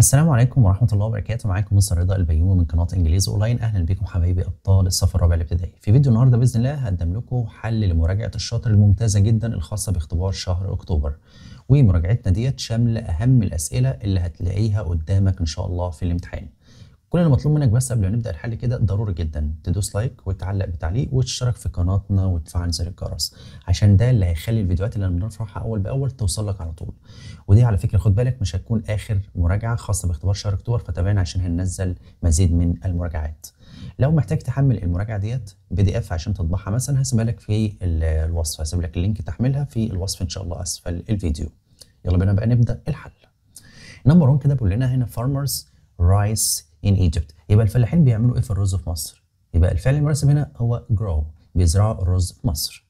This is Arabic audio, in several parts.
السلام عليكم ورحمه الله وبركاته معاكم مستر رضا البيومي من قناه انجليز اونلاين اهلا بكم حبايبي ابطال الصف الرابع الابتدائي في فيديو النهارده باذن الله هقدم لكم حل لمراجعه الشاطر الممتازه جدا الخاصه باختبار شهر اكتوبر ومراجعتنا ديت شامله اهم الاسئله اللي هتلاقيها قدامك ان شاء الله في الامتحان كل اللي مطلوب منك بس قبل ما نبدا الحل كده ضروري جدا تدوس لايك وتعلق بتعليق وتشترك في قناتنا وتفعل زر الجرس عشان ده اللي هيخلي الفيديوهات اللي بنرفعها اول باول توصل لك على طول ودي على فكره خد بالك مش هتكون اخر مراجعه خاصه باختبار شهر اكتوبر فتابعنا عشان هننزل مزيد من المراجعات لو محتاج تحمل المراجعه ديت بي دي اف عشان تطبعها مثلا هسيبها لك في الوصف هسيب لك اللينك تحملها في الوصف ان شاء الله اسفل الفيديو يلا بينا بقى نبدا الحل نمبر 1 كده بيقول لنا هنا فارمرز رايس in Egypt يبقى الفلاحين بيعملوا ايه في الرز في مصر يبقى الفعل المناسب هنا هو grow بيزرعوا الرز في مصر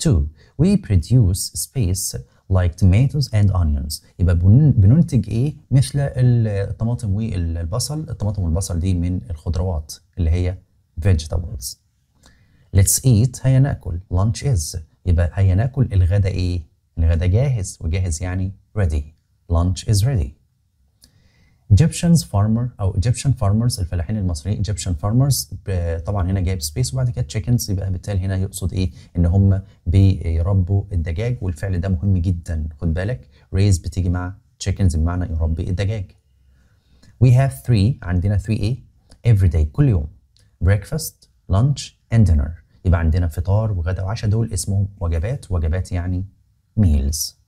2 we produce space like tomatoes and onions يبقى بننتج ايه مثل الطماطم والبصل الطماطم والبصل دي من الخضروات اللي هي vegetables let's eat هيا ناكل lunch is يبقى هيا ناكل الغدا ايه الغدا جاهز وجاهز يعني ready lunch is ready ايجيبشنز فارمر او ايجيبشن فارمرز الفلاحين المصريين ايجيبشن فارمرز طبعا هنا جايب سبيس وبعد كده تشيكنز يبقى بالتالي هنا يقصد ايه ان هم بيربوا الدجاج والفعل ده مهم جدا خد بالك ريز بتيجي مع تشيكنز بمعنى يربي الدجاج we have three عندنا 3 ايه every day كل يوم breakfast lunch and dinner يبقى عندنا فطار وغدا وعشاء دول اسمهم وجبات وجبات يعني meals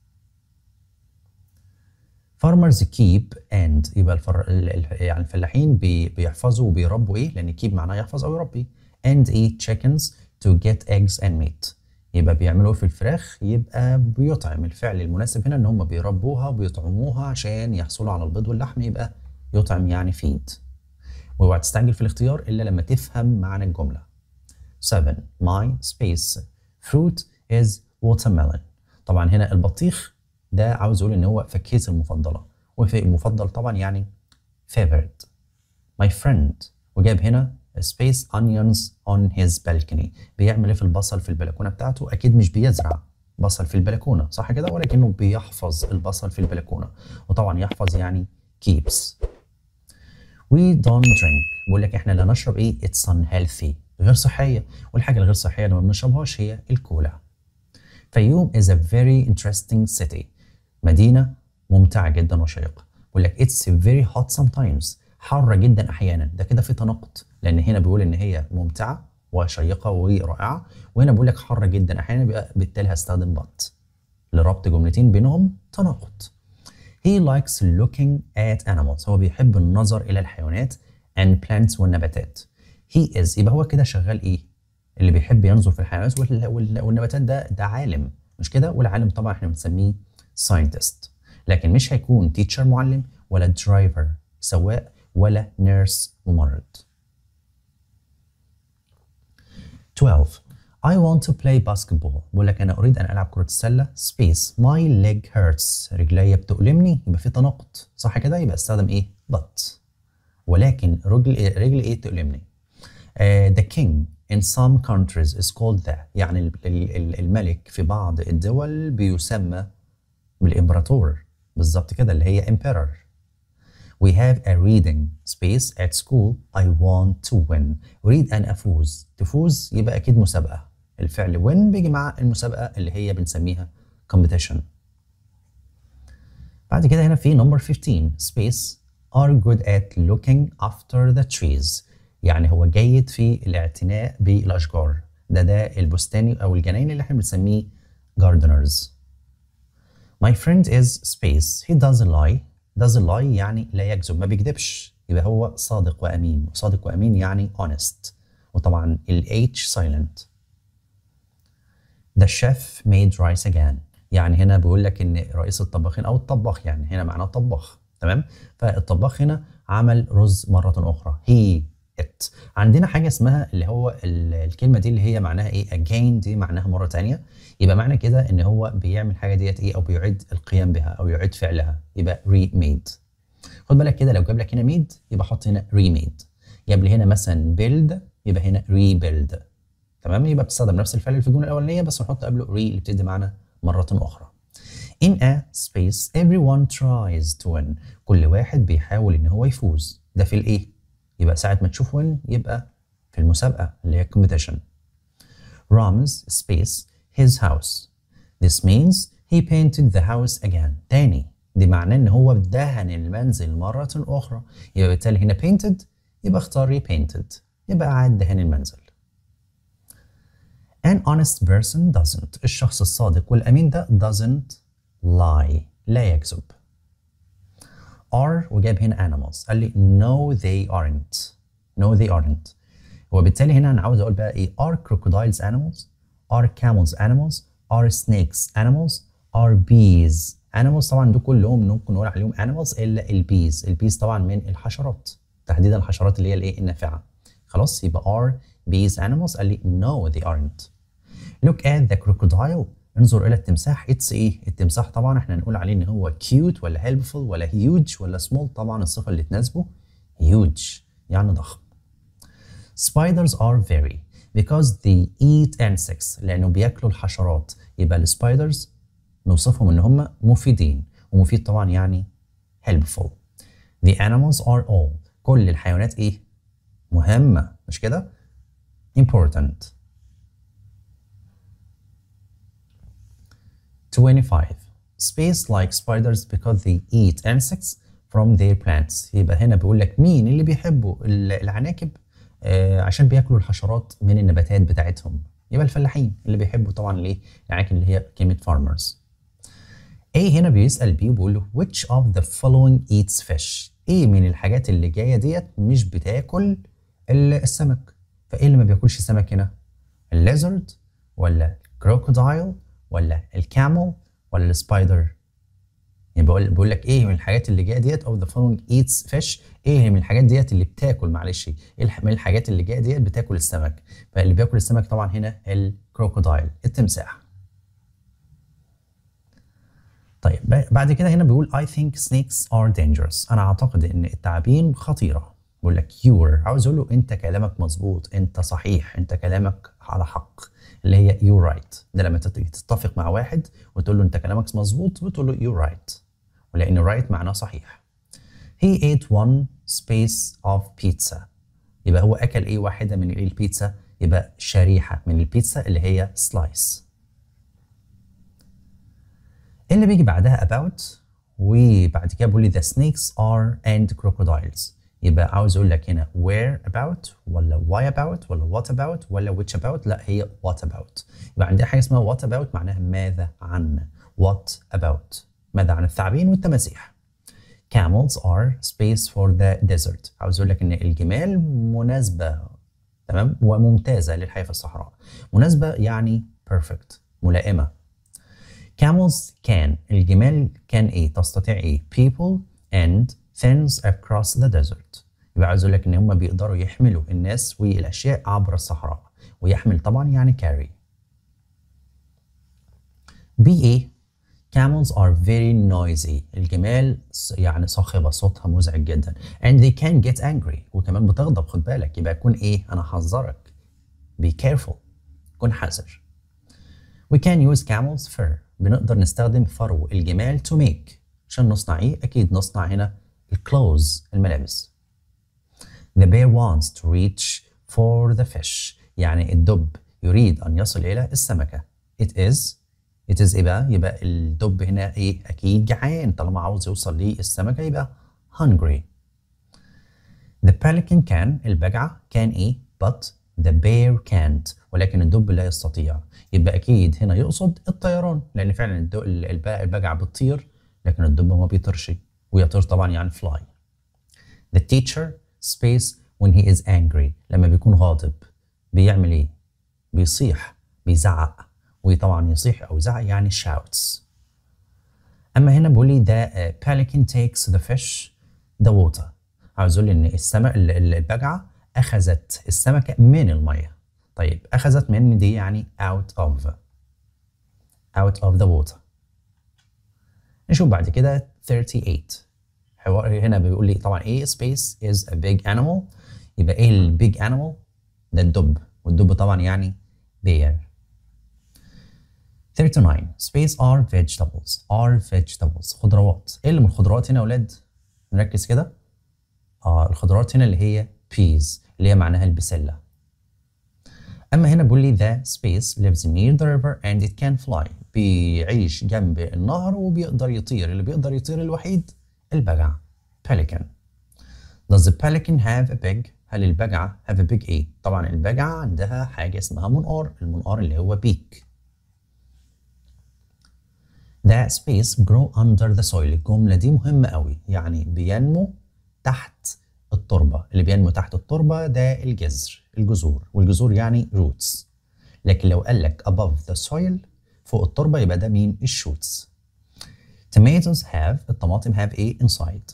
فارمرز كيب اند يبقى الفر... يعني الفلاحين بي... بيحفظوا وبيربوا ايه لان كيب معناه يحفظ او يربي اند ايه تشيكنز تو جيت ايجز اند ميت يبقى بيعملوا في الفراخ يبقى بيطعم الفعل المناسب هنا ان هم بيربوها وبيطعموها عشان يحصلوا على البيض واللحم يبقى يطعم يعني فيد واوعى تستعجل في الاختيار الا لما تفهم معنى الجمله 7 my space fruit is watermelon طبعا هنا البطيخ ده عاوز اقول ان هو فاكهتي المفضله وفي المفضل طبعا يعني favorite my friend وجاب هنا space onions on his balcony بيعمل ايه في البصل في البلكونه بتاعته اكيد مش بيزرع بصل في البلكونه صح كده ولكنه بيحفظ البصل في البلكونه وطبعا يحفظ يعني keeps we don't drink بيقول لك احنا لا نشرب ايه it's unhealthy غير صحيه والحاجه الغير صحيه اللي ما بنشربهاش هي الكولا فيوم is a very interesting city مدينه ممتعه جدا وشيقه بيقول لك اتس فيري هوت سام تايمز حاره جدا احيانا ده كده في تناقض لان هنا بيقول ان هي ممتعه وشيقه ورائعه وهنا بيقول لك حاره جدا احيانا بيبقى بالتالي هستخدم بات لربط جملتين بينهم تناقض He likes looking at animals هو بيحب النظر الى الحيوانات and plants والنباتات He is يبقى هو كده شغال ايه اللي بيحب ينظر في الحيوانات والنباتات ده ده عالم مش كده والعالم طبعا احنا بنسميه scientist لكن مش هيكون تيتشر معلم ولا درايفر سواق ولا نيرس ممرض 12 I want to play basketball بقول لك انا اريد ان العب كره السله space my leg hurts رجلي بتؤلمني يبقى في تناقض صح كده يبقى استخدم ايه but ولكن رجل إيه- رجل ايه تؤلمني uh, the king in some countries is called that يعني الملك في بعض الدول بيسمى بالامبراطور بالظبط كده اللي هي امبيرر we have a reading space at school I want to win read أن أفوز تفوز يبقى أكيد مسابقة الفعل win بيجي مع المسابقة اللي هي بنسميها competition بعد كده هنا في number 15 space are good at looking after the trees يعني هو جيد في الاعتناء بالأشجار ده ده البستاني أو الجناين اللي احنا بنسميه gardeners My friend is space. He doesn't lie. Doesn't lie يعني لا يكذب ما بيكذبش يبقى هو صادق وأمين صادق وأمين يعني honest وطبعا ال H silent The chef made rice again يعني هنا بيقول لك ان رئيس الطباخين او الطباخ يعني هنا معناه طباخ تمام فالطباخ هنا عمل رز مرة أخرى he it عندنا حاجه اسمها اللي هو الكلمه دي اللي هي معناها ايه again دي معناها مره تانية يبقى معنى كده ان هو بيعمل الحاجه ديت ايه او بيعيد القيام بها او يعيد فعلها يبقى remade خد بالك كده لو جاب لك هنا made يبقى حط هنا remade جاب لي هنا مثلا build يبقى هنا rebuild تمام يبقى بتستخدم نفس الفعل في الجمله الاولانيه بس نحط قبله re اللي بتدي معنى مره اخرى In a space everyone tries to win كل واحد بيحاول ان هو يفوز ده في الايه يبقى ساعة ما تشوف وين يبقى في المسابقة اللي هي competition. Rams space his house. This means he painted the house again. تاني دي معناه ان هو دهن المنزل مرة أخرى يبقى بالتالي هنا painted يبقى اختار repainted يبقى عاد دهن المنزل. An honest person doesn't الشخص الصادق والأمين ده doesn't lie لا يكذب. are وجاب هنا animals قال لي no they aren't no they aren't وبالتالي هنا انا عاوز اقول بقى ايه are crocodiles animals are camels animals are snakes animals are bees animals طبعا دول كلهم ممكن نقول عليهم animals الا البيز البيز طبعا من الحشرات تحديدا الحشرات اللي هي الايه النافعه خلاص يبقى are bees animals قال لي no they aren't look at the crocodile انظر الى التمساح اتس ايه التمساح طبعا احنا نقول عليه ان هو كيوت ولا هيلبفول ولا هيوج ولا سمول طبعا الصفه اللي تناسبه هيوج يعني ضخم spiders are very because they eat insects لانه بياكلوا الحشرات يبقى السبايدرز نوصفهم ان هم مفيدين ومفيد طبعا يعني helpful the animals are all كل الحيوانات ايه مهمه مش كده important 25 space like spiders because they eat insects from their plants يبقى هنا بيقول لك مين اللي بيحبوا العناكب آه عشان بياكلوا الحشرات من النباتات بتاعتهم يبقى الفلاحين اللي بيحبوا طبعا ليه العناكب اللي هي كلمه farmers A هنا بيسأل بي وبيقول له which of the following eats fish ايه من الحاجات اللي جايه ديت مش بتاكل السمك فايه اللي ما بياكلش سمك هنا الليزرد ولا الكروكودايل ولا الكامل ولا السبايدر يعني بقول بقول لك ايه من الحاجات اللي جايه ديت او ذا فولوينج ايتس فيش ايه من الحاجات ديت اللي بتاكل معلش ايه من الحاجات اللي جايه ديت بتاكل السمك فاللي بياكل السمك طبعا هنا الكروكودايل التمساح طيب بعد كده هنا بيقول اي ثينك سنيكس ار دينجرس أنا أعتقد إن التعابين خطيرة بقول لك يور عاوز اقول له انت كلامك مظبوط انت صحيح انت كلامك على حق اللي هي يو رايت ده لما تتفق مع واحد وتقول له انت كلامك مظبوط بتقول له يو رايت ولان رايت معناه صحيح he ate one space of بيتزا يبقى هو اكل ايه واحده من ايه البيتزا يبقى شريحه من البيتزا اللي هي سلايس اللي بيجي بعدها about وبعد كده بيقول لي the snakes are and crocodiles يبقى عاوز اقول لك هنا where about ولا why about ولا what about ولا which about لا هي what about يبقى عندنا حاجه اسمها what about معناها ماذا عن what about ماذا عن الثعابين والتماسيح camels are space for the desert عاوز اقول لك ان الجمال مناسبه تمام وممتازه للحياه في الصحراء مناسبه يعني perfect ملائمه camels can الجمال can ايه تستطيع ايه people and thins across the desert يبقى عايز اقول لك ان هم بيقدروا يحملوا الناس والاشياء عبر الصحراء ويحمل طبعا يعني carry اي Camels are very noisy. الجمال يعني صاخبة صوتها مزعج جدا. And they can get angry. وكمان بتغضب خد بالك. يبقى كون ايه؟ أنا حذرك. Be careful. كن حذر. We can use camel's fur. بنقدر نستخدم فرو الجمال to make. عشان نصنع ايه؟ أكيد نصنع هنا الكلوز الملابس The bear wants to reach for the fish يعني الدب يريد أن يصل إلى السمكة It is It is إيه بقى؟ يبقى الدب هنا إيه أكيد جعان طالما عاوز يوصل للسمكة يبقى hungry The pelican can البجعة can إيه but the bear can't ولكن الدب لا يستطيع يبقى أكيد هنا يقصد الطيران لأن فعلا البجعة بتطير لكن الدب ما بيطيرش ويطير طبعا يعني fly the teacher space when he is angry لما بيكون غاضب بيعمل ايه بيصيح بيزعق وطبعا يصيح او يزعق يعني shouts اما هنا بيقول لي the uh, pelican takes the fish the water عاوز يقول لي ان السمك البجعه اخذت السمكه من الميه طيب اخذت من دي يعني out of out of the water نشوف بعد كده 38 حوار هنا بيقول لي طبعا ايه سبيس از ا بيج انيمال يبقى ايه البيج انيمال ده الدب والدب طبعا يعني بير 39 space are vegetables are vegetables خضروات ايه اللي من الخضروات هنا يا اولاد نركز كده اه الخضروات هنا اللي هي peas اللي هي معناها البسله اما هنا بيقول لي the space lives near the river and it can fly بيعيش جنب النهر وبيقدر يطير اللي بيقدر يطير الوحيد البقعة pelican Does the pelican have a pig? هل البجعة have a pig ايه؟ e? طبعا البجعة عندها حاجة اسمها منقار المنقار اللي هو بيك That space grow under the soil الجملة دي مهمة قوي يعني بينمو تحت التربة اللي بينمو تحت التربة ده الجذر الجذور والجذور يعني roots لكن لو قال لك above the soil فوق التربة يبقى ده مين؟ الشوتس tomatoes have الطماطم have ايه inside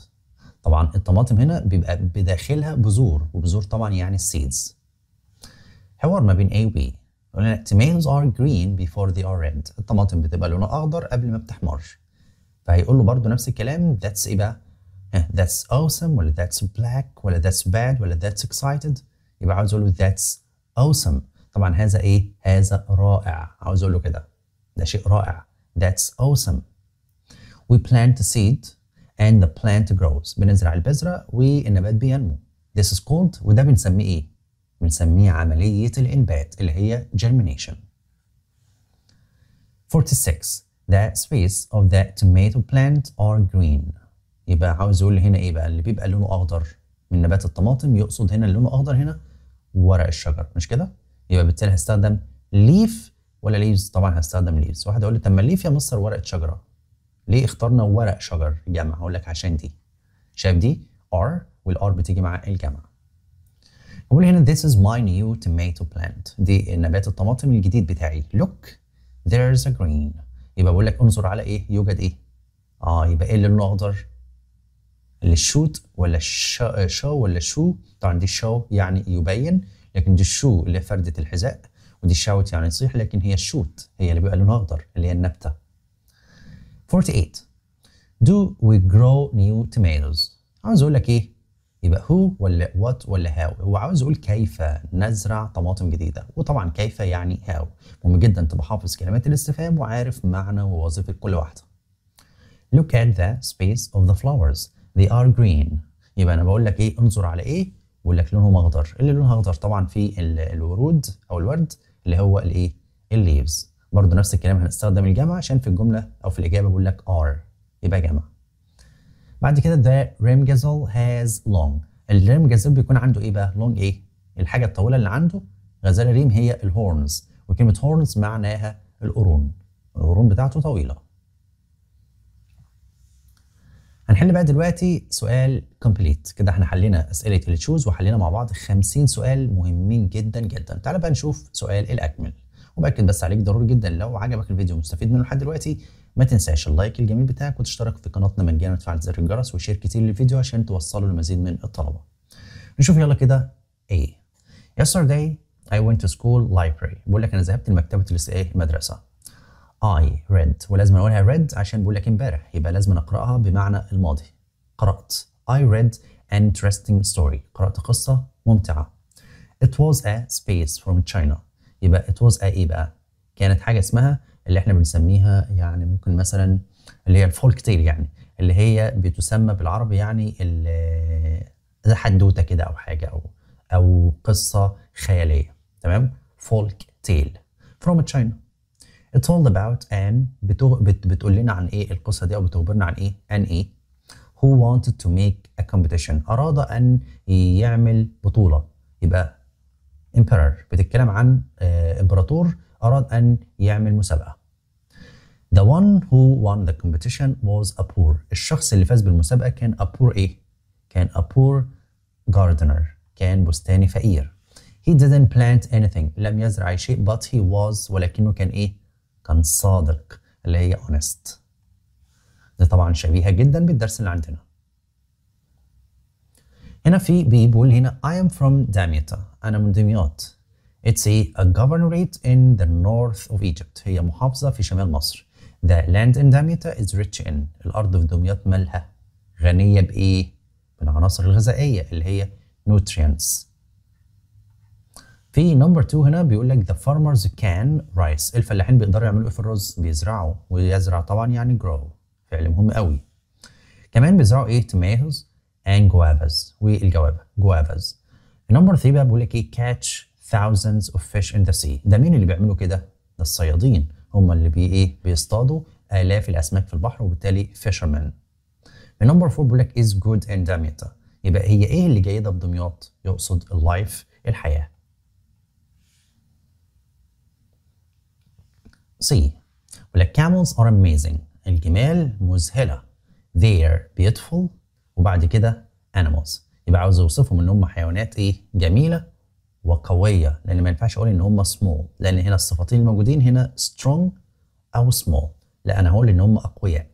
طبعا الطماطم هنا بيبقى بداخلها بذور وبذور طبعا يعني seeds حوار ما بين A و B يقول لنا tomatoes are green before they are red الطماطم بتبقى لونها اخضر قبل ما بتحمر فهيقول له برضه نفس الكلام that's ايه بقى that's awesome ولا that's black ولا that's bad ولا that's excited يبقى عاوز اقول له that's awesome طبعا هذا ايه هذا رائع عاوز اقول له كده ده شيء رائع that's awesome we plant the seed and the plant grows بنزرع البذرة والنبات بينمو this is called وده بنسميه ايه؟ بنسميه عملية الإنبات اللي هي germination 46 the space of the tomato plant are green يبقى عاوز يقول هنا ايه بقى اللي بيبقى لونه اخضر من نبات الطماطم يقصد هنا اللون اخضر هنا ورق الشجر مش كده يبقى بالتالي هستخدم leaf ولا leaves طبعا هستخدم leaves واحد يقول لي طب ما ليف يا مصر ورقه شجره ليه اخترنا ورق شجر جمع هقول لك عشان دي شايف دي ار والار بتيجي مع الجمع بقول هنا this is my new tomato plant دي نبات الطماطم الجديد بتاعي look there's a green يبقى بقول لك انظر على ايه يوجد ايه اه يبقى ايه اللي لونه اخضر الشوت ولا شو ولا شو طبعا دي شو يعني يبين لكن دي الشو اللي فردة الحذاء ودي الشاوت يعني يصيح لكن هي الشوت هي اللي بيبقى لونها اخضر اللي هي النبته 48 do we grow new tomatoes عاوز اقول لك ايه يبقى هو ولا وات ولا هاو هو عاوز يقول كيف نزرع طماطم جديده وطبعا كيف يعني هاو مهم جدا تبقى حافظ كلمات الاستفهام وعارف معنى ووظيفه كل واحده look at the space of the flowers they are green يبقى انا بقول لك ايه انظر على ايه بقول لك لونهم اخضر اللي لونها اخضر طبعا في الورود او الورد اللي هو الايه الليفز برضه نفس الكلام هنستخدم الجمع عشان في الجمله او في الاجابه بقول لك ار يبقى جمع بعد كده the هاز has long جازل بيكون عنده ايه بقى long ايه الحاجه الطويله اللي عنده غزاله ريم هي الهورنز وكلمه هورنز معناها القرون القرون بتاعته طويله هنحل بقى دلوقتي سؤال كومبليت كده احنا حلينا اسئله التشوز وحلينا مع بعض 50 سؤال مهمين جدا جدا تعال بقى نشوف سؤال الاكمل وباكد بس عليك ضروري جدا لو عجبك الفيديو ومستفيد منه لحد دلوقتي ما تنساش اللايك الجميل بتاعك وتشترك في قناتنا مجانا وتفعل زر الجرس وشير كتير للفيديو عشان توصله لمزيد من الطلبه نشوف يلا كده ايه yesterday I went to school library بقول لك انا ذهبت لمكتبه الايه المدرسه I read ولازم اقولها read عشان بقول لك امبارح يبقى لازم اقراها بمعنى الماضي قرات I read an interesting story قرات قصه ممتعه It was a space from China يبقى it was a ايه بقى؟ كانت حاجه اسمها اللي احنا بنسميها يعني ممكن مثلا اللي هي الفولك تيل يعني اللي هي بتسمى بالعربي يعني زي حدوته كده او حاجه او او قصه خياليه تمام؟ فولك تيل فروم تشاينا It's all about an بت... بتقول لنا عن ايه القصه دي او بتخبرنا عن ايه؟ ان ايه؟ who wanted to make a competition اراد ان يعمل بطوله يبقى امبرر بتتكلم عن آه، امبراطور اراد ان يعمل مسابقه The one who won the competition was a poor. الشخص اللي فاز بالمسابقة كان a poor إيه؟ كان a poor gardener. كان بستاني فقير. He didn't plant anything. لم يزرع أي شيء but he was ولكنه كان إيه؟ كان صادق اللي هي honest. ده طبعا شبيهة جدا بالدرس اللي عندنا. هنا في بيقول هنا I am from Damietta. أنا من دمياط It's a, a governorate in the north of Egypt هي محافظة في شمال مصر The land in Damietta is rich in الأرض في دمياط مالها غنية بإيه؟ بالعناصر الغذائية اللي هي nutrients في نمبر 2 هنا بيقول لك the farmers can rice الفلاحين بيقدروا يعملوا ايه في الرز؟ بيزرعوا ويزرع طبعا يعني grow فعل مهم قوي كمان بيزرعوا ايه؟ tomatoes and guavas والجوابه guavas نمبر 3 بقى بيقول لك ايه كاتش thousands of fish in the sea ده مين اللي بيعملوا كده ده الصيادين هم اللي بي ايه بيصطادوا الاف الاسماك في البحر وبالتالي fishermen نمبر 4 بيقول لك is good in Damietta يبقى هي ايه اللي جيده بدمياط يقصد اللايف الحياه سي بيقول لك camels are amazing الجمال مذهله they are beautiful وبعد كده animals يبقى عاوز يوصفهم ان هم حيوانات ايه جميله وقويه لان ما ينفعش اقول ان هم سمول لان هنا الصفتين الموجودين هنا strong او small لا انا هقول ان هم اقوياء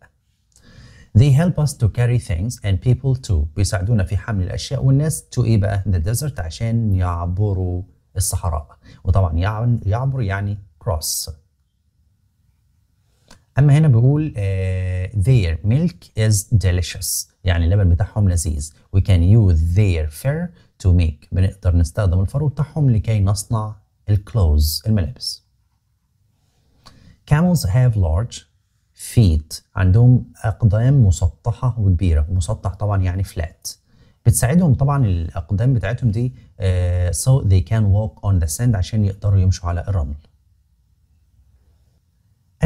They help us to carry things and people too بيساعدونا في حمل الأشياء والناس to إيه بقى the desert عشان يعبروا الصحراء وطبعا يعبر يعني cross اما هنا بيقول آه, their milk is delicious يعني اللبن بتاعهم لذيذ we can use their fur to make بنقدر نستخدم الفرو بتاعهم لكي نصنع الكلوز الملابس camels have large feet عندهم اقدام مسطحه وكبيره مسطح طبعا يعني flat بتساعدهم طبعا الاقدام بتاعتهم دي uh, so they can walk on the sand عشان يقدروا يمشوا على الرمل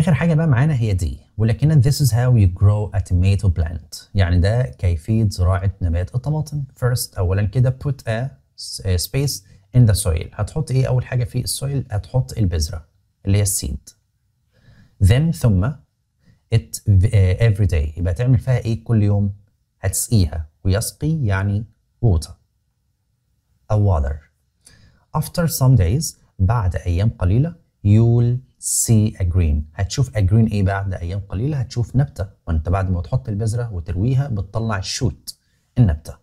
اخر حاجه بقى معانا هي دي ولكن this is how you grow a tomato plant يعني ده كيفيه زراعه نبات الطماطم first اولا كده put a space in the soil هتحط ايه اول حاجه في السويل هتحط البذره اللي هي السيد then ثم it uh, every day يبقى تعمل فيها ايه كل يوم هتسقيها ويسقي يعني water أو water after some days بعد أيام قليلة you'll سي اجرين هتشوف اجرين ايه بعد ايام قليله هتشوف نبته وانت بعد ما تحط البذره وترويها بتطلع الشوت النبته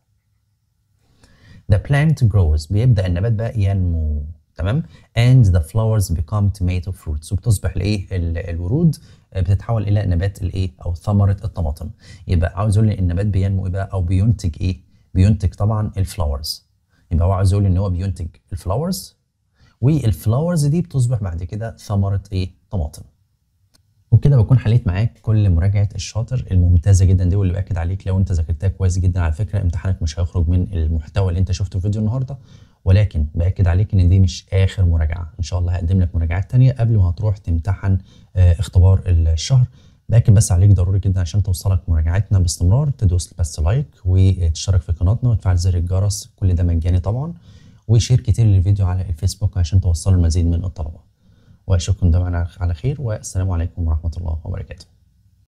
the plant grows بيبدا النبات بقى ينمو تمام and the flowers become tomato fruits وبتصبح الايه الورود بتتحول الى نبات الايه او ثمره الطماطم يبقى عاوز يقول النبات بينمو ايه بقى او بينتج ايه بينتج طبعا الفلاورز يبقى هو عاوز يقول ان هو بينتج الفلاورز والفلاورز دي بتصبح بعد كده ثمره ايه طماطم وبكده بكون حليت معاك كل مراجعه الشاطر الممتازه جدا دي واللي باكد عليك لو انت ذاكرتها كويس جدا على فكره امتحانك مش هيخرج من المحتوى اللي انت شفته في فيديو النهارده ولكن باكد عليك ان دي مش اخر مراجعه ان شاء الله هقدم لك مراجعات تانية قبل ما هتروح تمتحن اه اختبار الشهر لكن بس عليك ضروري جدا عشان توصلك مراجعاتنا باستمرار تدوس بس لايك وتشترك في قناتنا وتفعل زر الجرس كل ده مجاني طبعا وشير كتير للفيديو على الفيسبوك عشان توصلوا المزيد من الطلبة وأشوفكم دايما على خير والسلام عليكم ورحمة الله وبركاته